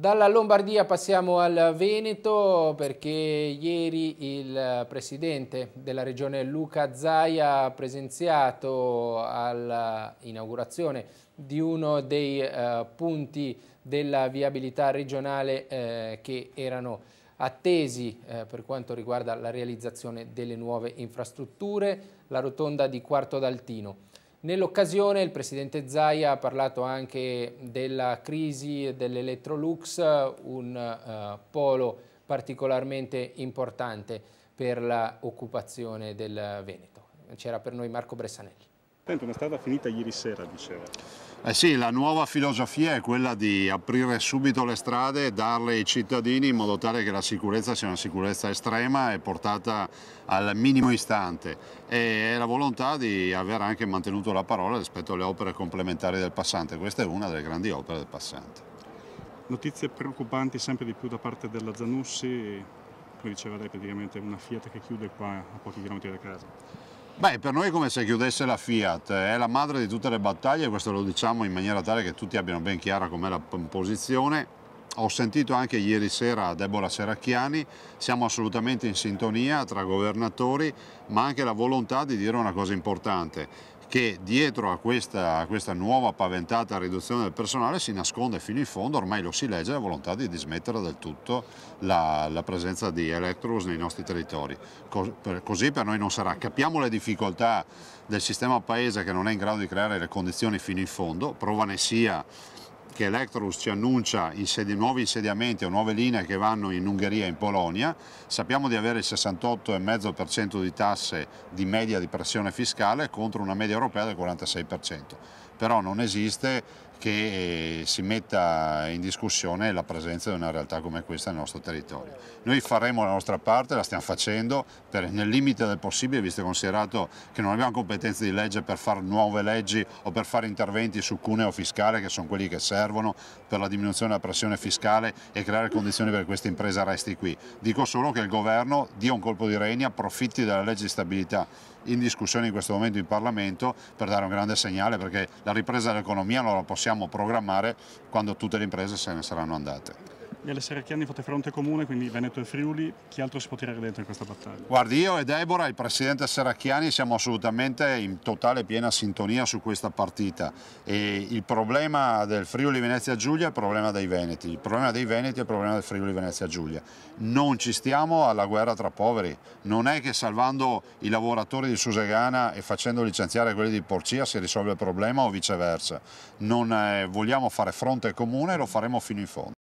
Dalla Lombardia passiamo al Veneto perché ieri il presidente della regione Luca Zaia ha presenziato all'inaugurazione di uno dei eh, punti della viabilità regionale eh, che erano attesi eh, per quanto riguarda la realizzazione delle nuove infrastrutture, la rotonda di Quarto d'Altino. Nell'occasione il presidente Zaia ha parlato anche della crisi dell'Electrolux, un uh, polo particolarmente importante per l'occupazione del Veneto. C'era per noi Marco Bressanelli. Tanto una strada finita ieri sera, diceva. Eh sì, la nuova filosofia è quella di aprire subito le strade e darle ai cittadini in modo tale che la sicurezza sia una sicurezza estrema e portata al minimo istante. E è la volontà di aver anche mantenuto la parola rispetto alle opere complementari del passante. Questa è una delle grandi opere del passante. Notizie preoccupanti sempre di più da parte della Zanussi, come diceva lei praticamente una Fiat che chiude qua a pochi chilometri da casa. Beh, per noi è come se chiudesse la Fiat, è la madre di tutte le battaglie, questo lo diciamo in maniera tale che tutti abbiano ben chiara com'è la posizione. Ho sentito anche ieri sera Deborah Seracchiani, siamo assolutamente in sintonia tra governatori, ma anche la volontà di dire una cosa importante che dietro a questa, a questa, nuova paventata riduzione del personale si nasconde fino in fondo, ormai lo si legge, la volontà di dismettere del tutto la, la presenza di Electrolux nei nostri territori. Cos per, così per noi non sarà. Capiamo le difficoltà del sistema paese che non è in grado di creare le condizioni fino in fondo, prova ne sia che Electrolux ci annuncia insedi nuovi insediamenti o nuove linee che vanno in Ungheria e in Polonia, sappiamo di avere il 68,5% di tasse di media di pressione fiscale contro una media europea del 46%, però non esiste che eh, si metta in discussione la presenza di una realtà come questa nel nostro territorio. Noi faremo la nostra parte, la stiamo facendo per, nel limite del possibile, visto e considerato che non abbiamo competenze di legge per fare nuove leggi o per fare interventi su cuneo fiscale, che sono quelli che servono per la diminuzione della pressione fiscale e creare condizioni per che questa impresa resti qui. Dico solo che il governo dia un colpo di reni, approfitti della legge di stabilità in discussione in questo momento in Parlamento per dare un grande segnale perché la ripresa dell'economia non la possiamo possiamo programmare quando tutte le imprese se ne saranno andate nell'essere chiari fate fronte comune, quindi Veneto e Friuli, chi altro si può tirare dentro in questa battaglia? Guardi, io e Deborah, il presidente Serracchiani, siamo assolutamente in totale piena sintonia su questa partita e il problema del Friuli Venezia Giulia è il problema dei Veneti, il problema dei Veneti è il problema del Friuli Venezia Giulia. Non ci stiamo alla guerra tra poveri, non è che salvando i lavoratori di Susegana e facendo licenziare quelli di Porcia si risolve il problema o viceversa. Non eh, vogliamo fare fronte comune e lo faremo fino in fondo.